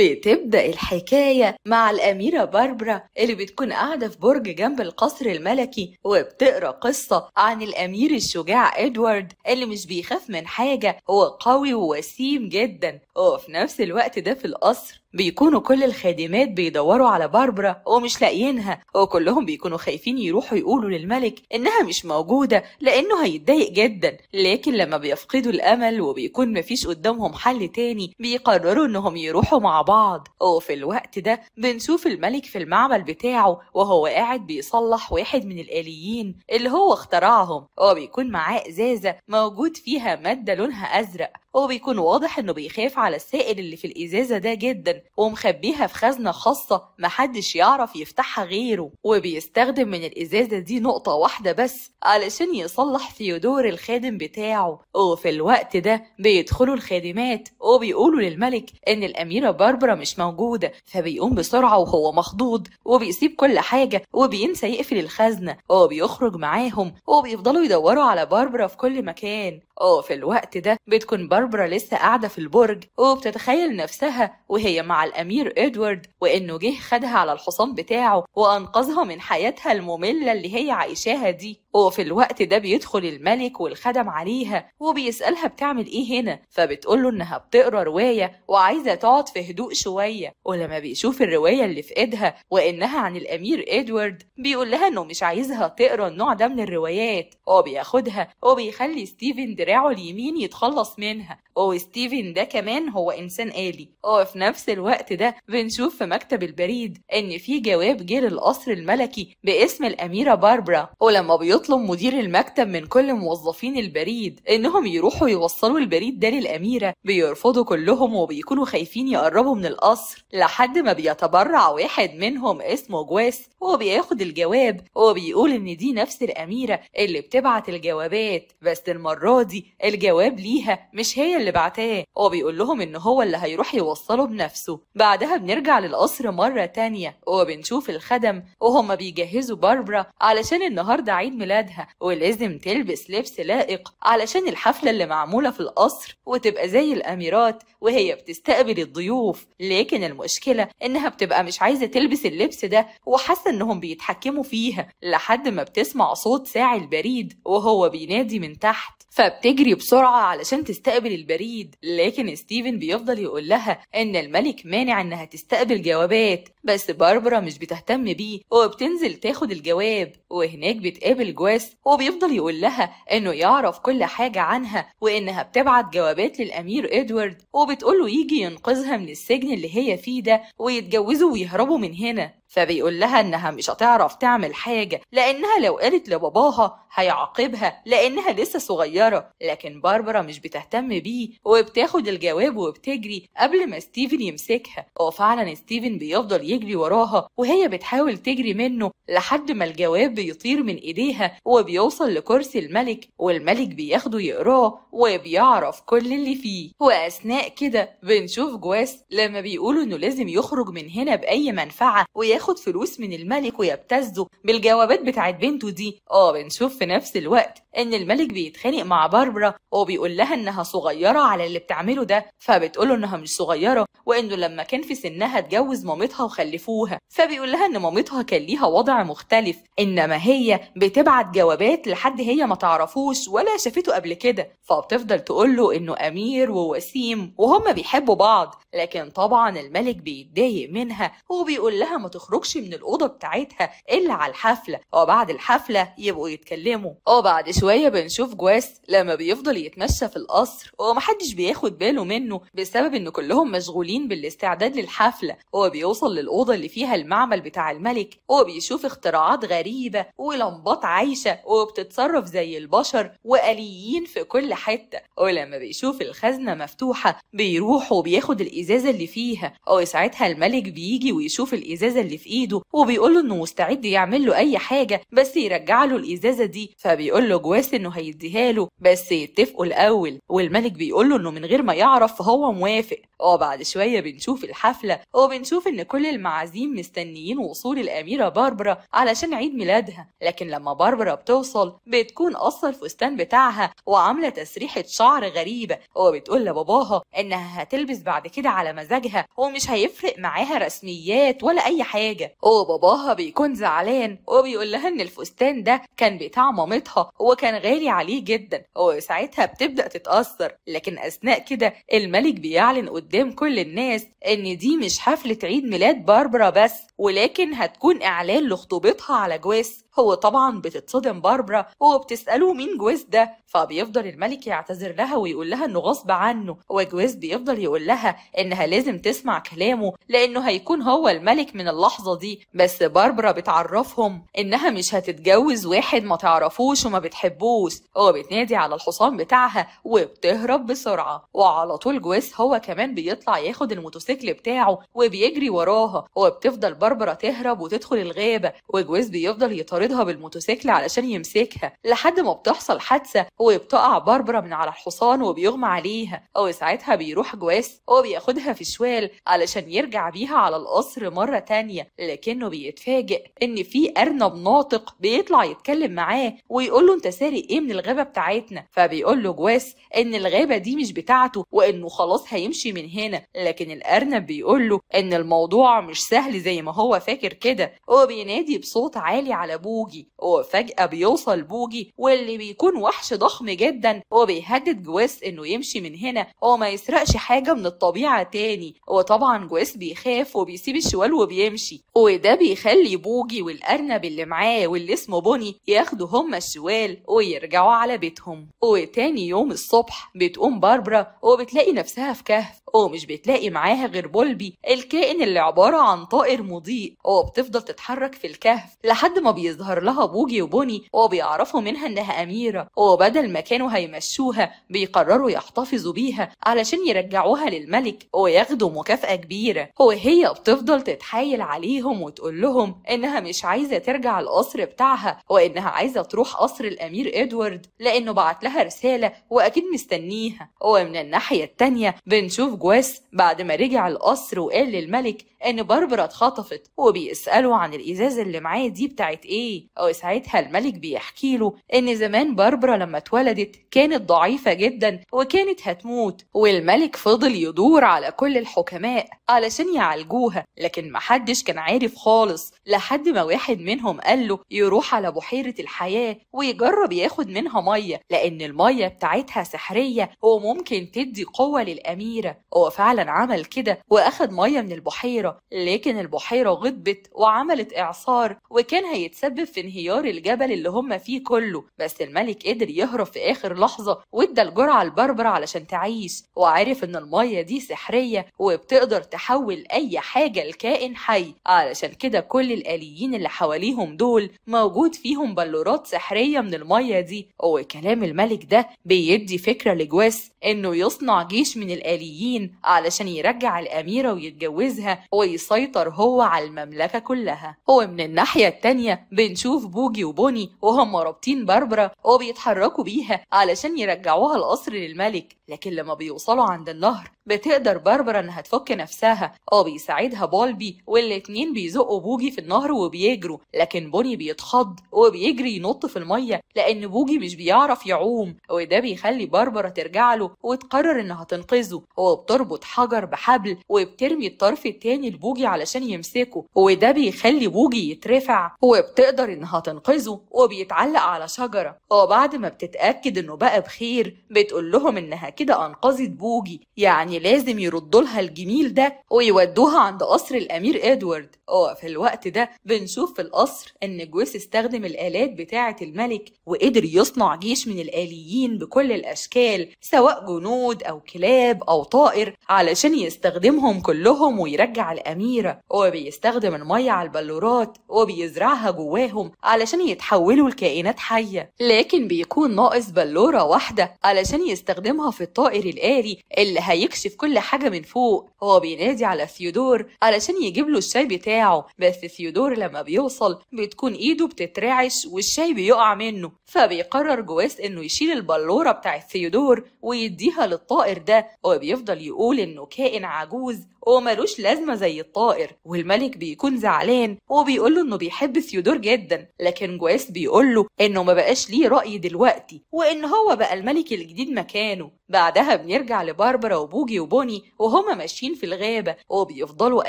بتبدأ الحكاية مع الأميرة باربرا اللي بتكون قاعدة في برج جنب القصر الملكي وبتقرأ قصة عن الأمير الشجاع إدوارد اللي مش بيخاف من حاجة هو قوي ووسيم جدا وفي نفس الوقت ده في القصر بيكونوا كل الخادمات بيدوروا على باربرا ومش لاقيينها وكلهم بيكونوا خايفين يروحوا يقولوا للملك انها مش موجوده لانه هيتضايق جدا لكن لما بيفقدوا الامل وبيكون مفيش قدامهم حل تاني بيقرروا انهم يروحوا مع بعض وفي الوقت ده بنشوف الملك في المعمل بتاعه وهو قاعد بيصلح واحد من الاليين اللي هو اخترعهم وبيكون معاه ازازه موجود فيها ماده لونها ازرق هو بيكون واضح انه بيخاف على السائل اللي في الازازه ده جدا ومخبيها في خزنه خاصه محدش يعرف يفتحها غيره وبيستخدم من الازازه دي نقطه واحده بس علشان يصلح ثيودور الخادم بتاعه وفي الوقت ده بيدخلوا الخادمات وبيقولوا للملك ان الاميره باربرا مش موجوده فبيقوم بسرعه وهو مخضوض وبيسيب كل حاجه وبينسى يقفل الخزنه وبيخرج معاهم وبيفضلوا يدوروا على باربرا في كل مكان وفي الوقت ده بتكون باربرا باربرا لسه قاعدة في البرج وبتتخيل نفسها وهي مع الأمير إدوارد وإنه جه خدها على الحصان بتاعه وأنقذها من حياتها المملة اللي هي عايشاها دي وفي الوقت ده بيدخل الملك والخدم عليها وبيسألها بتعمل إيه هنا فبتقوله إنها بتقرا رواية وعايزة تقعد في هدوء شوية ولما بيشوف الرواية اللي في إيدها وإنها عن الأمير إدوارد بيقول لها إنه مش عايزها تقرا النوع ده من الروايات وبياخدها وبيخلي ستيفن دراعه اليمين يتخلص منها وستيفن ده كمان هو إنسان آلي وفي نفس الوقت ده بنشوف في مكتب البريد إن في جواب جه للقصر الملكي باسم الأميرة باربرا ولما بيطلع يطلب مدير المكتب من كل موظفين البريد إنهم يروحوا يوصلوا البريد ده للأميرة بيرفضوا كلهم وبيكونوا خايفين يقربوا من القصر لحد ما بيتبرع واحد منهم اسمه جواس وبياخد الجواب وبيقول إن دي نفس الأميرة اللي بتبعت الجوابات بس المرة دي الجواب ليها مش هي اللي بعتاه وبيقول لهم إن هو اللي هيروح يوصله بنفسه بعدها بنرجع للقصر مرة تانية وبنشوف الخدم وهم بيجهزوا باربرا علشان النهاردة عيد ميلاد ميلادها ولازم تلبس لبس لائق علشان الحفلة اللي معمولة في القصر وتبقى زي الأميرات وهي بتستقبل الضيوف لكن المشكلة إنها بتبقى مش عايزة تلبس اللبس ده وحاسة إنهم بيتحكموا فيها لحد ما بتسمع صوت ساعي البريد وهو بينادي من تحت فبتجري بسرعة علشان تستقبل البريد لكن ستيفن بيفضل يقول لها إن الملك مانع إنها تستقبل جوابات بس باربرا مش بتهتم بيه وبتنزل تاخد الجواب وهناك بتقابل الجواز وبيفضل يقول لها إنه يعرف كل حاجة عنها وإنها بتبعت جوابات للأمير إدوارد وبتقوله يجي ينقذها من السجن اللي هي فيه ده ويتجوزوا ويهربوا من هنا فبيقول لها انها مش هتعرف تعمل حاجة لانها لو قالت لباباها هيعاقبها لانها لسه صغيرة لكن باربرا مش بتهتم بيه وبتاخد الجواب وبتجري قبل ما ستيفن يمسكها وفعلا ستيفن بيفضل يجري وراها وهي بتحاول تجري منه لحد ما الجواب بيطير من ايديها وبيوصل لكرسي الملك والملك بياخده يقراه وبيعرف كل اللي فيه واثناء كده بنشوف جواس لما بيقولوا انه لازم يخرج من هنا باي منفعة وياخد بياخد فلوس من الملك ويبتزه بالجوابات بتاعت بنته دي اه بنشوف في نفس الوقت ان الملك بيتخانق مع باربرا وبيقول لها انها صغيره على اللي بتعمله ده فبتقوله انها مش صغيره وانه لما كان في سنها اتجوز مامتها وخلفوها فبيقول لها ان مامتها كان ليها وضع مختلف انما هي بتبعت جوابات لحد هي ما تعرفوش ولا شافته قبل كده فبتفضل تقول له انه امير ووسيم وهما بيحبوا بعض لكن طبعا الملك بيتضايق منها وبيقول لها ما تخرجش من الاوضه بتاعتها الا على الحفله وبعد الحفله يبقوا يتكلموا وبعد شوية بنشوف جواس لما بيفضل يتمشى في القصر ومحدش بياخد باله منه بسبب ان كلهم مشغولين بالاستعداد للحفلة هو بيوصل للأوضة اللي فيها المعمل بتاع الملك وبيشوف اختراعات غريبة ولمبات عايشة وبتتصرف زي البشر وآليين في كل حتة ولما بيشوف الخزنة مفتوحة بيروح وبياخد الإزازة اللي فيها وساعتها الملك بيجي ويشوف الإزازة اللي في إيده وبيقوله إنه مستعد يعمل له أي حاجة بس يرجع له الإزازة دي فبيقول له جواز انه هيديها له بس يتفقوا الاول والملك بيقول له انه من غير ما يعرف فهو موافق وبعد شويه بنشوف الحفله وبنشوف ان كل المعازيم مستنيين وصول الاميره باربرا علشان عيد ميلادها لكن لما باربرا بتوصل بتكون قصه الفستان بتاعها وعامله تسريحه شعر غريبه وبتقول لباباها انها هتلبس بعد كده على مزاجها ومش هيفرق معاها رسميات ولا اي حاجه وباباها بيكون زعلان وبيقول لها ان الفستان ده كان بتاع مامتها وكان كان غالي عليه جدا هو ساعتها بتبدأ تتأثر لكن أثناء كده الملك بيعلن قدام كل الناس إن دي مش حفلة عيد ميلاد باربرا بس ولكن هتكون إعلان لخطوبتها على جواز هو طبعا بتتصدم باربرا وبتسأله مين جواز ده فبيفضل الملك يعتذر لها ويقول لها انه غصب عنه وجويس بيفضل يقول لها انها لازم تسمع كلامه لانه هيكون هو الملك من اللحظة دي بس باربرا بتعرفهم انها مش هتتجوز واحد ما تعرفوش وما بتحبوش الدبوس هو بتنادي على الحصان بتاعها وبتهرب بسرعة وعلى طول جويس هو كمان بيطلع ياخد الموتوسيكل بتاعه وبيجري وراها وبتفضل باربرا تهرب وتدخل الغابة وجويس بيفضل يطاردها بالموتوسيكل علشان يمسكها لحد ما بتحصل حادثة وبتقع باربرا من على الحصان وبيغمى عليها وساعتها بيروح جويس وبياخدها في شوال علشان يرجع بيها على القصر مرة تانية لكنه بيتفاجئ إن في أرنب ناطق بيطلع يتكلم معاه ويقول له أنت سارق ايه من الغابه بتاعتنا فبيقول له جواس ان الغابه دي مش بتاعته وانه خلاص هيمشي من هنا لكن الارنب بيقول له ان الموضوع مش سهل زي ما هو فاكر كده وبينادي بصوت عالي على بوجي وفجاه بيوصل بوجي واللي بيكون وحش ضخم جدا وبيهدد جواس انه يمشي من هنا وما يسرقش حاجه من الطبيعه تاني وطبعا جواس بيخاف وبيسيب الشوال وبيمشي وده بيخلي بوجي والارنب اللي معاه واللي اسمه بوني ياخدوا هما الشوال ويرجعوا على بيتهم وتاني يوم الصبح بتقوم باربرا وبتلاقي نفسها في كهف ومش بتلاقي معاها غير بولبي الكائن اللي عبارة عن طائر مضيء وبتفضل تتحرك في الكهف لحد ما بيظهر لها بوجي وبوني وبيعرفوا منها إنها أميرة وبدل ما كانوا هيمشوها بيقرروا يحتفظوا بيها علشان يرجعوها للملك وياخدوا مكافأة كبيرة وهي بتفضل تتحايل عليهم وتقول لهم إنها مش عايزة ترجع القصر بتاعها وإنها عايزة تروح قصر الأمير الأمير إدوارد لأنه بعت لها رسالة وأكيد مستنيها ومن الناحية التانية بنشوف جواس بعد ما رجع القصر وقال للملك إن باربرا اتخطفت وبيسأله عن الإزازة اللي معاه دي بتاعت إيه وساعتها الملك بيحكي له إن زمان باربرا لما اتولدت كانت ضعيفة جدا وكانت هتموت والملك فضل يدور على كل الحكماء علشان يعالجوها لكن محدش كان عارف خالص لحد ما واحد منهم قال له يروح على بحيرة الحياة ويجرب جرب بياخد منها مية لأن المية بتاعتها سحرية وممكن تدي قوة للأميرة هو فعلا عمل كده وأخد مية من البحيرة لكن البحيرة غضبت وعملت إعصار وكان هيتسبب في انهيار الجبل اللي هم فيه كله بس الملك قدر يهرب في آخر لحظة وادى الجرعة لبربرة علشان تعيش وعرف إن المية دي سحرية وبتقدر تحول أي حاجة لكائن حي علشان كده كل الآليين اللي حواليهم دول موجود فيهم بلورات سحرية من المية المية دي وكلام الملك ده بيدي فكرة لجواس إنه يصنع جيش من الآليين علشان يرجع الأميرة ويتجوزها ويسيطر هو على المملكة كلها ومن الناحية التانية بنشوف بوجي وبوني وهم رابطين باربرا وبيتحركوا بيها علشان يرجعوها القصر للملك لكن لما بيوصلوا عند النهر بتقدر باربرا انها تفك نفسها آه، بيساعدها بالبي والاتنين بيزقوا بوجي في النهر وبيجروا لكن بوني بيتخض وبيجري ينط في المية لأ لأن بوجي مش بيعرف يعوم وده بيخلي باربرا ترجع له وتقرر إنها تنقذه هو بتربط حجر بحبل وبترمي الطرف التاني لبوجي علشان يمسكه وده بيخلي بوجي يترفع وبتقدر إنها تنقذه وبيتعلق على شجرة وبعد ما بتتأكد إنه بقى بخير بتقول لهم إنها كده أنقذت بوجي يعني لازم يردوا لها الجميل ده ويودوها عند قصر الأمير إدوارد وفي الوقت ده بنشوف في القصر إن جويس استخدم الآلات بتاعة الملك وقدر يصنع جيش من الآليين بكل الأشكال سواء جنود أو كلاب أو طائر علشان يستخدمهم كلهم ويرجع الأميرة وبيستخدم المية على البلورات وبيزرعها جواهم علشان يتحولوا لكائنات حية لكن بيكون ناقص بلورة واحدة علشان يستخدمها في الطائر الآلي اللي هيكشف كل حاجة من فوق هو بينادي على ثيودور علشان يجيب له الشاي بتاعه بس ثيودور لما بيوصل بتكون إيده بتترعش والشاي بيقع منه فبيقرر جويس انه يشيل البلوره بتاعت ثيودور ويديها للطائر ده وبيفضل يقول انه كائن عجوز وملوش لازمة زي الطائر والملك بيكون زعلان وبيقوله إنه بيحب ثيودور جدا لكن جويس بيقوله إنه ما بقاش ليه رأي دلوقتي وإن هو بقى الملك الجديد مكانه بعدها بنرجع لباربرا وبوجي وبوني وهما ماشيين في الغابة وبيفضلوا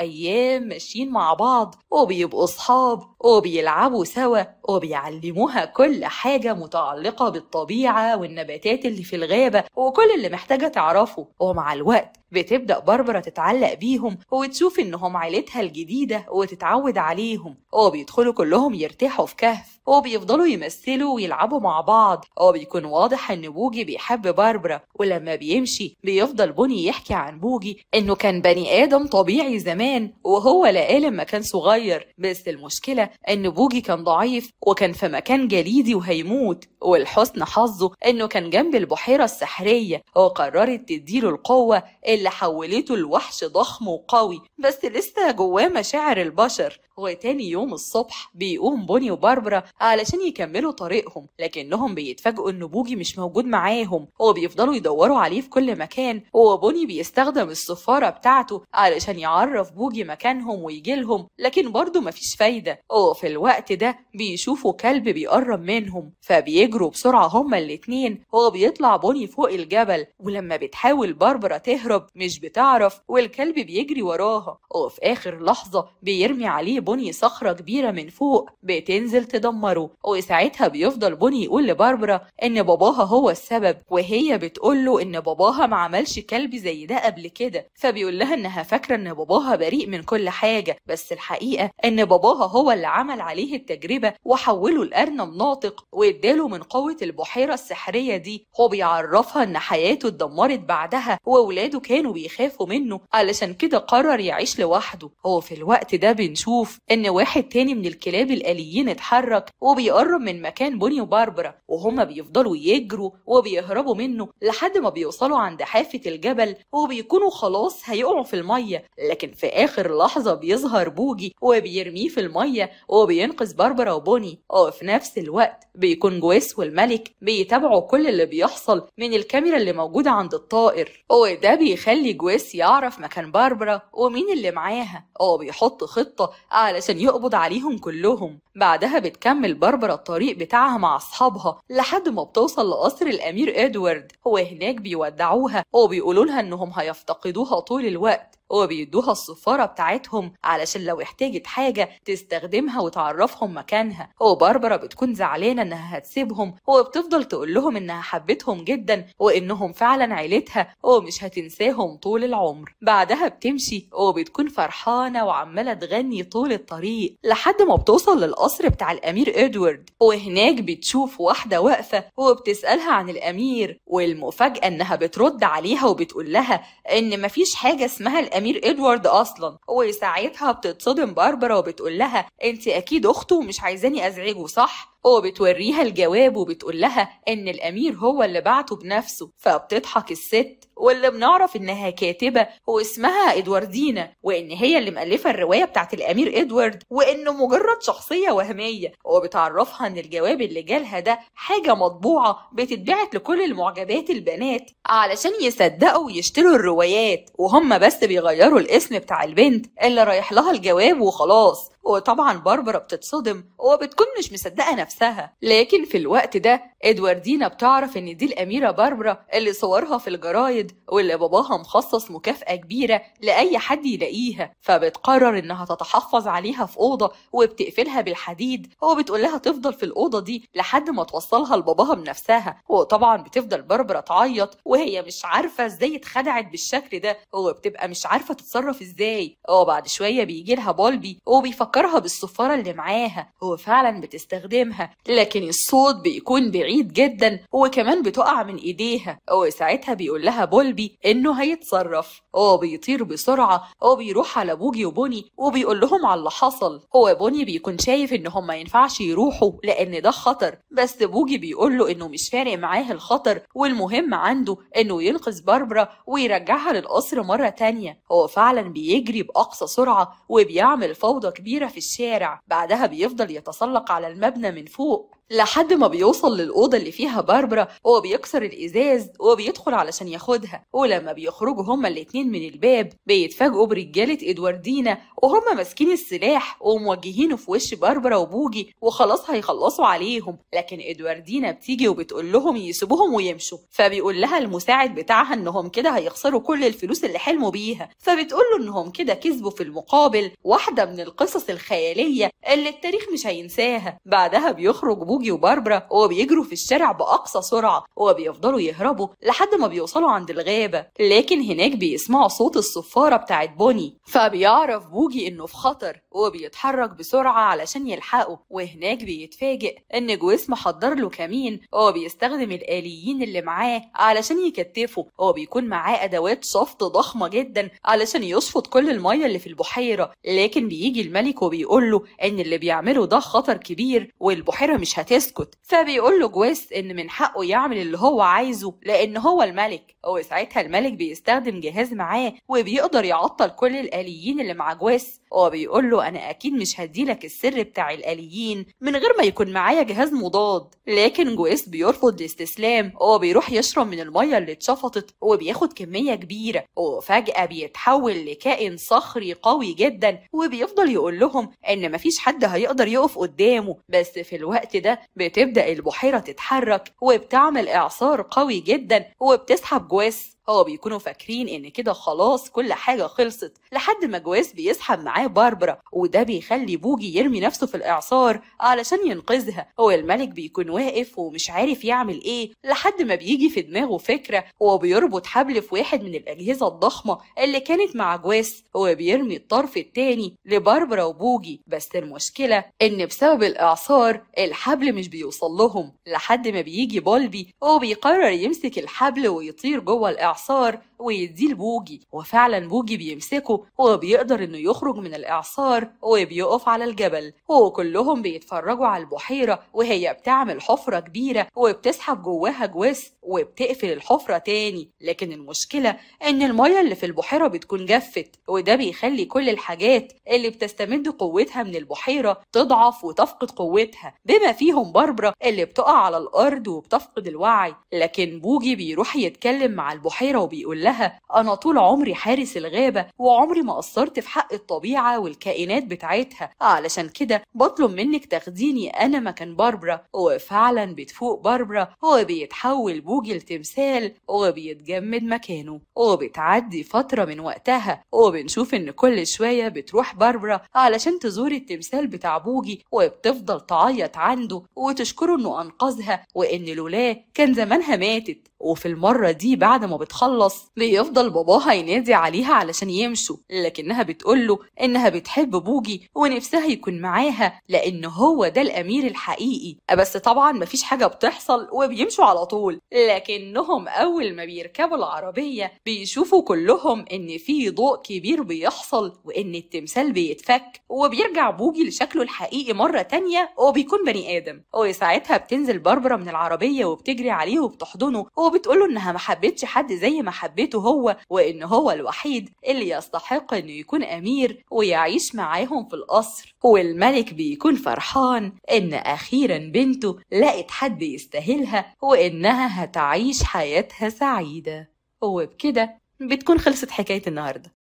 أيام ماشيين مع بعض وبيبقوا صحاب وبيلعبوا سوا وبيعلموها كل حاجة متعلقة بالطبيعة والنباتات اللي في الغابة وكل اللي محتاجة تعرفه ومع الوقت بتبدأ باربرا تتعلق بيهم وتشوف إنهم عيلتها الجديدة وتتعود عليهم وبيدخلوا كلهم يرتاحوا في كهف وبيفضلوا يمثلوا ويلعبوا مع بعض وبيكون واضح ان بوجي بيحب باربرا ولما بيمشي بيفضل بوني يحكي عن بوجي انه كان بني ادم طبيعي زمان وهو لقاه لما كان صغير بس المشكله ان بوجي كان ضعيف وكان في مكان جليدي وهيموت والحسن حظه انه كان جنب البحيره السحريه وقررت تديله القوه اللي حولته لوحش ضخم وقوي بس لسه جواه مشاعر البشر وتاني يوم الصبح بيقوم بوني وباربرا علشان يكملوا طريقهم لكنهم بيتفاجئوا ان بوجي مش موجود معاهم وبيفضلوا يدوروا عليه في كل مكان وبوني بيستخدم السفارة بتاعته علشان يعرف بوجي مكانهم ويجيلهم لكن برضه مفيش فايدة وفي الوقت ده بيشوفوا كلب بيقرب منهم فبيجروا بسرعة هما الاتنين وبيطلع بوني فوق الجبل ولما بتحاول باربرا تهرب مش بتعرف والكلب بيجري وراها وفي آخر لحظة بيرمي عليه بني صخرة كبيرة من فوق بتنزل تدمره وساعتها بيفضل بني يقول لباربرا إن باباها هو السبب وهي بتقوله إن باباها ما عملش كلب زي ده قبل كده فبيقول لها إنها فاكرة إن باباها بريء من كل حاجة بس الحقيقة إن باباها هو اللي عمل عليه التجربة وحوله لأرنب ناطق واداله من قوة البحيرة السحرية دي هو بيعرفها إن حياته اتدمرت بعدها وولاده كانوا بيخافوا منه علشان كده قرر يعيش لوحده هو في الوقت ده بنشوف ان واحد تاني من الكلاب الاليين اتحرك وبيقرب من مكان بوني وباربرا وهما بيفضلوا يجروا وبيهربوا منه لحد ما بيوصلوا عند حافه الجبل وبيكونوا خلاص هيقعوا في الميه لكن في اخر لحظه بيظهر بوجي وبيرميه في الميه وبينقذ باربرا وبوني وفي آه، نفس الوقت بيكون جويس والملك بيتابعوا كل اللي بيحصل من الكاميرا اللي موجوده عند الطائر آه، وده بيخلي جويس يعرف مكان باربرا ومين اللي معاها وبيحط آه، خطه علشان يقبض عليهم كلهم بعدها بتكمل باربرا الطريق بتاعها مع أصحابها لحد ما بتوصل لقصر الأمير إدوارد هو هناك بيودعوها وبيقولوا لها إنهم هيفتقدوها طول الوقت وبيدوها الصفارة بتاعتهم علشان لو احتاجت حاجة تستخدمها وتعرفهم مكانها وباربرا بتكون زعلانة انها هتسيبهم وبتفضل تقول لهم انها حبتهم جدا وانهم فعلا عيلتها ومش هتنساهم طول العمر بعدها بتمشي وبتكون فرحانة وعمالة تغني طول الطريق لحد ما بتوصل للقصر بتاع الامير ادوارد وهناك بتشوف واحدة واقفة وبتسألها عن الامير والمفاجأة انها بترد عليها وبتقول لها ان مفيش حاجة اسمها الأمير الامير ادوارد اصلا وساعتها بتتصدم باربرا وبتقول لها انت اكيد اخته ومش عايزاني ازعجه صح وبتوريها الجواب وبتقول لها إن الأمير هو اللي بعته بنفسه فبتضحك الست واللي بنعرف إنها كاتبة واسمها إدواردينا وإن هي اللي مألفة الرواية بتاعت الأمير إدوارد وإنه مجرد شخصية وهمية وبتعرفها إن الجواب اللي جالها ده حاجة مطبوعة بتتبعت لكل المعجبات البنات علشان يصدقوا ويشتروا الروايات وهم بس بيغيروا الاسم بتاع البنت اللي رايح لها الجواب وخلاص وطبعا باربرا بتتصدم وبتكون مش مصدقة نفسها لكن في الوقت ده ادواردينا بتعرف ان دي الأميرة باربرا اللي صورها في الجرايد واللي باباها مخصص مكافأة كبيرة لأي حد يلاقيها فبتقرر انها تتحفظ عليها في أوضة وبتقفلها بالحديد وبتقول لها تفضل في الأوضة دي لحد ما توصلها لباباها بنفسها وطبعا بتفضل باربرا تعيط وهي مش عارفة ازاي اتخدعت بالشكل ده وبتبقى مش عارفة تتصرف ازاي وبعد شوية بيجي لها بالبي وبيفكر بيفكرها بالصفارة اللي معاها هو فعلا بتستخدمها لكن الصوت بيكون بعيد جدا وكمان بتقع من ايديها هو ساعتها بيقول لها بولبي انه هيتصرف هو بيطير بسرعة هو بيروح على بوجي وبوني وبيقول لهم على اللي حصل هو بوني بيكون شايف انهم ما ينفعش يروحوا لان ده خطر بس بوجي بيقول له انه مش فارق معاه الخطر والمهم عنده انه ينقذ باربرا ويرجعها للقصر مرة تانية هو فعلا بيجري بأقصى سرعة وبيعمل فوضى كبيرة في الشارع بعدها بيفضل يتسلق على المبنى من فوق لحد ما بيوصل للأوضة اللي فيها باربرا وبيكسر بيكسر الإزاز وبيدخل علشان ياخدها ولما بيخرجوا هما الاتنين من الباب بيتفاجئوا برجالة إدواردينا وهما ماسكين السلاح وموجهينه في وش باربرا وبوجي وخلاص هيخلصوا عليهم لكن إدواردينا بتيجي وبتقول لهم يسيبوهم ويمشوا فبيقول لها المساعد بتاعها إنهم كده هيخسروا كل الفلوس اللي حلموا بيها فبتقول له إنهم كده كسبوا في المقابل واحدة من القصص الخيالية اللي التاريخ مش هينساها بعدها بيخرج بوجي بوجي وباربرا وبيجروا في الشارع بأقصى سرعة وبيفضلوا يهربوا لحد ما بيوصلوا عند الغابة لكن هناك بيسمعوا صوت الصفارة بتاعت بوني فبيعرف بوجي إنه في خطر وبيتحرك بسرعة علشان يلحقه وهناك بيتفاجئ إن جويس محضر له كمين وبيستخدم الآليين اللي معاه علشان يكتفه وبيكون معاه أدوات شفط ضخمة جدا علشان يشفط كل المية اللي في البحيرة لكن بيجي الملك وبيقول له إن اللي بيعمله ده خطر كبير والبحيرة مش هت هتسكت فبيقول له جويس ان من حقه يعمل اللي هو عايزه لان هو الملك وساعتها ساعتها الملك بيستخدم جهاز معاه وبيقدر يعطل كل الاليين اللي مع جويس هو بيقول له أنا أكيد مش هديلك السر بتاع الآليين من غير ما يكون معايا جهاز مضاد لكن جويس بيرفض الاستسلام هو بيروح يشرب من المية اللي اتشفطت وبياخد كمية كبيرة وفجأة بيتحول لكائن صخري قوي جدا وبيفضل يقول لهم إن مفيش حد هيقدر يقف قدامه بس في الوقت ده بتبدأ البحيرة تتحرك وبتعمل إعصار قوي جدا وبتسحب جويس هو بيكونوا فاكرين ان كده خلاص كل حاجه خلصت لحد ما جواز بيسحب معاه باربرا وده بيخلي بوجي يرمي نفسه في الاعصار علشان ينقذها هو الملك بيكون واقف ومش عارف يعمل ايه لحد ما بيجي في دماغه فكره هو بيربط حبل في واحد من الاجهزه الضخمه اللي كانت مع جواز هو بيرمي الطرف التاني لباربرا وبوجي بس المشكله ان بسبب الاعصار الحبل مش بيوصل لهم لحد ما بيجي بالبي بيقرر يمسك الحبل ويطير جوه الاعصار الاعصار ويديه لبوجي وفعلا بوجي بيمسكه وبيقدر انه يخرج من الاعصار وبيقف على الجبل وكلهم بيتفرجوا على البحيره وهي بتعمل حفره كبيره وبتسحب جواها جواس وبتقفل الحفره تاني لكن المشكله ان الميه اللي في البحيره بتكون جفت وده بيخلي كل الحاجات اللي بتستمد قوتها من البحيره تضعف وتفقد قوتها بما فيهم باربرا اللي بتقع على الارض وبتفقد الوعي لكن بوجي بيروح يتكلم مع البحيره وبيقول كلها أنا طول عمري حارس الغابة وعمري ما قصرت في حق الطبيعة والكائنات بتاعتها علشان كده بطلب منك تاخديني أنا مكان باربرا وفعلا بتفوق باربرا وبيتحول بوجي لتمثال وبيتجمد مكانه وبتعدي فترة من وقتها وبنشوف إن كل شوية بتروح باربرا علشان تزور التمثال بتاع بوجي وبتفضل تعيط عنده وتشكره إنه أنقذها وإن لولاه كان زمانها ماتت وفي المرة دي بعد ما بتخلص بيفضل باباها ينادي عليها علشان يمشوا لكنها بتقوله إنها بتحب بوجي ونفسها يكون معاها لأن هو ده الأمير الحقيقي بس طبعا مفيش حاجة بتحصل وبيمشوا على طول لكنهم أول ما بيركبوا العربية بيشوفوا كلهم إن في ضوء كبير بيحصل وإن التمثال بيتفك وبيرجع بوجي لشكله الحقيقي مرة تانية وبيكون بني آدم وساعتها بتنزل باربرا من العربية وبتجري عليه وبتحضنه وبتقوله إنها محبتش حد زي ما حبته شخصيته هو وإن هو الوحيد اللي يستحق إنه يكون أمير ويعيش معاهم في القصر والملك بيكون فرحان إن أخيرا بنته لقت حد يستاهلها وإنها هتعيش حياتها سعيدة وبكده بتكون خلصت حكاية النهاردة